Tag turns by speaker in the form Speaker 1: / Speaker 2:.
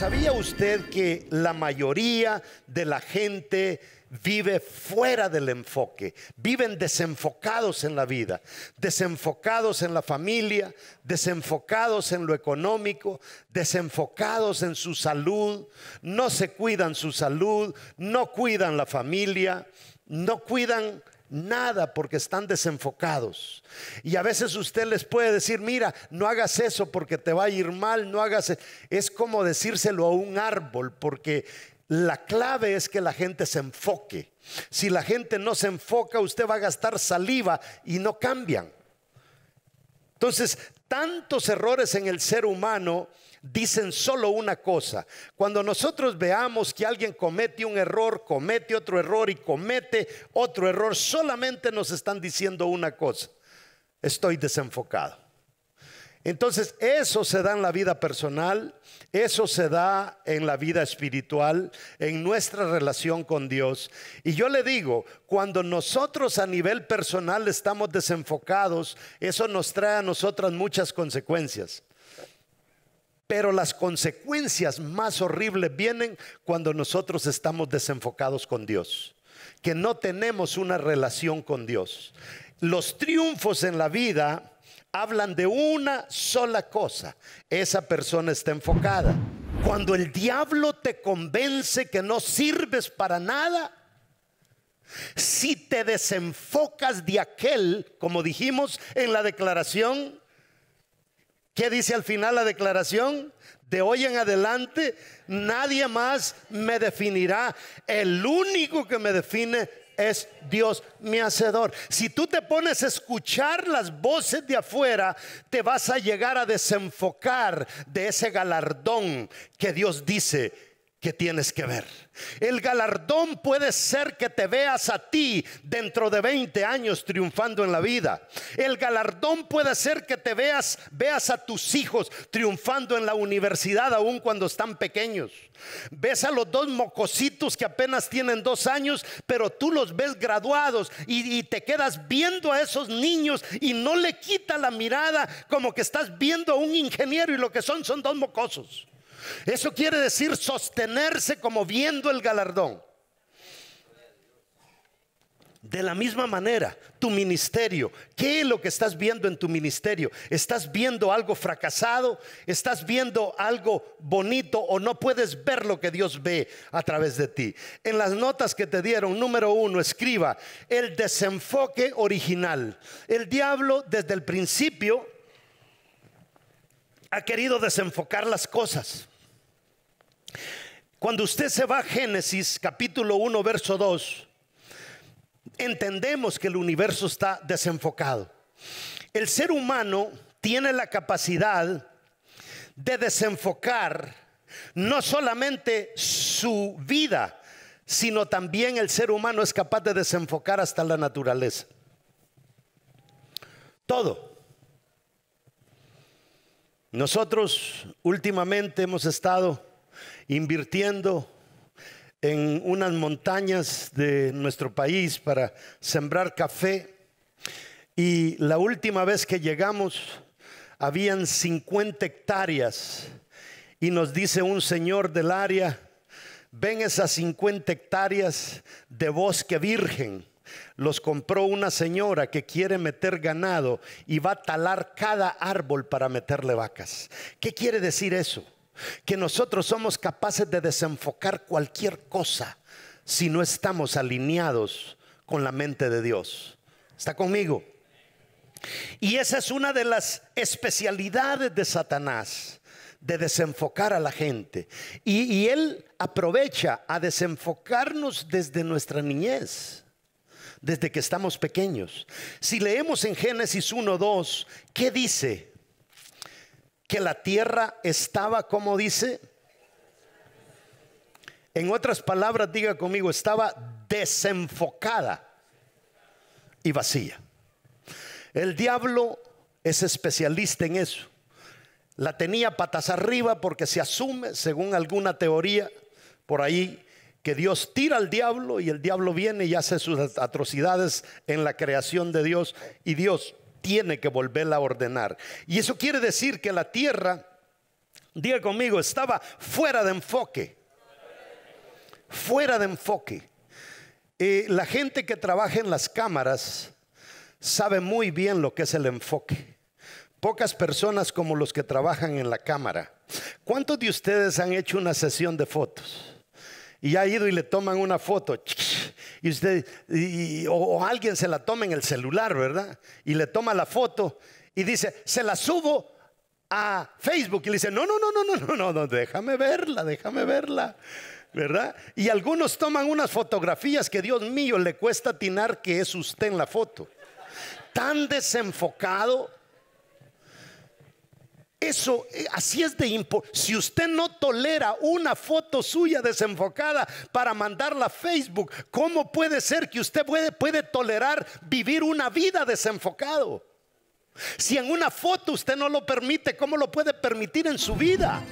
Speaker 1: ¿Sabía usted que la mayoría de la gente vive fuera del enfoque? Viven desenfocados en la vida, desenfocados en la familia, desenfocados en lo económico, desenfocados en su salud, no se cuidan su salud, no cuidan la familia, no cuidan nada porque están desenfocados. Y a veces usted les puede decir, mira, no hagas eso porque te va a ir mal, no hagas... E-". Es como decírselo a un árbol porque la clave es que la gente se enfoque. Si la gente no se enfoca, usted va a gastar saliva y no cambian. Entonces, tantos errores en el ser humano dicen solo una cosa. Cuando nosotros veamos que alguien comete un error, comete otro error y comete otro error, solamente nos están diciendo una cosa. Estoy desenfocado. Entonces, eso se da en la vida personal, eso se da en la vida espiritual, en nuestra relación con Dios. Y yo le digo, cuando nosotros a nivel personal estamos desenfocados, eso nos trae a nosotras muchas consecuencias. Pero las consecuencias más horribles vienen cuando nosotros estamos desenfocados con Dios, que no tenemos una relación con Dios. Los triunfos en la vida hablan de una sola cosa. Esa persona está enfocada. Cuando el diablo te convence que no sirves para nada, si te desenfocas de aquel, como dijimos en la declaración, ¿qué dice al final la declaración? De hoy en adelante nadie más me definirá. El único que me define es Dios mi hacedor. Si tú te pones a escuchar las voces de afuera, te vas a llegar a desenfocar de ese galardón que Dios dice que tienes que ver. El galardón puede ser que te veas a ti dentro de 20 años triunfando en la vida. El galardón puede ser que te veas veas a tus hijos triunfando en la universidad aún cuando están pequeños. Ves a los dos mocositos que apenas tienen dos años, pero tú los ves graduados y, y te quedas viendo a esos niños y no le quita la mirada como que estás viendo a un ingeniero y lo que son son dos mocosos. Eso quiere decir sostenerse como viendo el galardón. De la misma manera, tu ministerio, ¿qué es lo que estás viendo en tu ministerio? ¿Estás viendo algo fracasado? ¿Estás viendo algo bonito o no puedes ver lo que Dios ve a través de ti? En las notas que te dieron, número uno, escriba el desenfoque original. El diablo desde el principio ha querido desenfocar las cosas. Cuando usted se va a Génesis capítulo 1, verso 2, entendemos que el universo está desenfocado. El ser humano tiene la capacidad de desenfocar no solamente su vida, sino también el ser humano es capaz de desenfocar hasta la naturaleza. Todo. Nosotros últimamente hemos estado invirtiendo en unas montañas de nuestro país para sembrar café. Y la última vez que llegamos, habían 50 hectáreas. Y nos dice un señor del área, ven esas 50 hectáreas de bosque virgen. Los compró una señora que quiere meter ganado y va a talar cada árbol para meterle vacas. ¿Qué quiere decir eso? que nosotros somos capaces de desenfocar cualquier cosa si no estamos alineados con la mente de Dios. ¿Está conmigo? Y esa es una de las especialidades de Satanás, de desenfocar a la gente. Y, él aprovecha a desenfocarnos desde nuestra niñez desde que estamos pequeños. Si leemos en Génesis 1.2, ¿qué dice? que la tierra estaba, como dice, en otras palabras, diga conmigo, estaba desenfocada y vacía. El diablo es especialista en eso. La tenía patas arriba porque se asume, según alguna teoría por ahí, que Dios tira al diablo y el diablo viene y hace sus atrocidades en la creación de Dios y Dios tiene que volverla a ordenar. Y eso quiere decir que la tierra, diga conmigo, estaba fuera de enfoque. Fuera de enfoque. Eh, la gente que trabaja en las cámaras sabe muy bien lo que es el enfoque. Pocas personas como los que trabajan en la cámara. ¿Cuántos de ustedes han hecho una sesión de fotos? y ha ido y le toman una foto. Y usted, o, alguien se la toma en el celular, ¿verdad? Y le toma la foto y dice, se la subo a Facebook. Y le dice, no, no, no, no, no, no, no, no déjame verla, déjame verla. ¿Verdad? Y algunos toman unas fotografías que Dios mío le cuesta atinar que es usted en la foto. Tan desenfocado eso, eh, así es de importante. Si usted no tolera una foto suya desenfocada para mandarla a Facebook, ¿cómo puede ser que usted puede, puede tolerar vivir una vida desenfocado? Si en una foto usted no lo permite, ¿cómo lo puede permitir en su vida?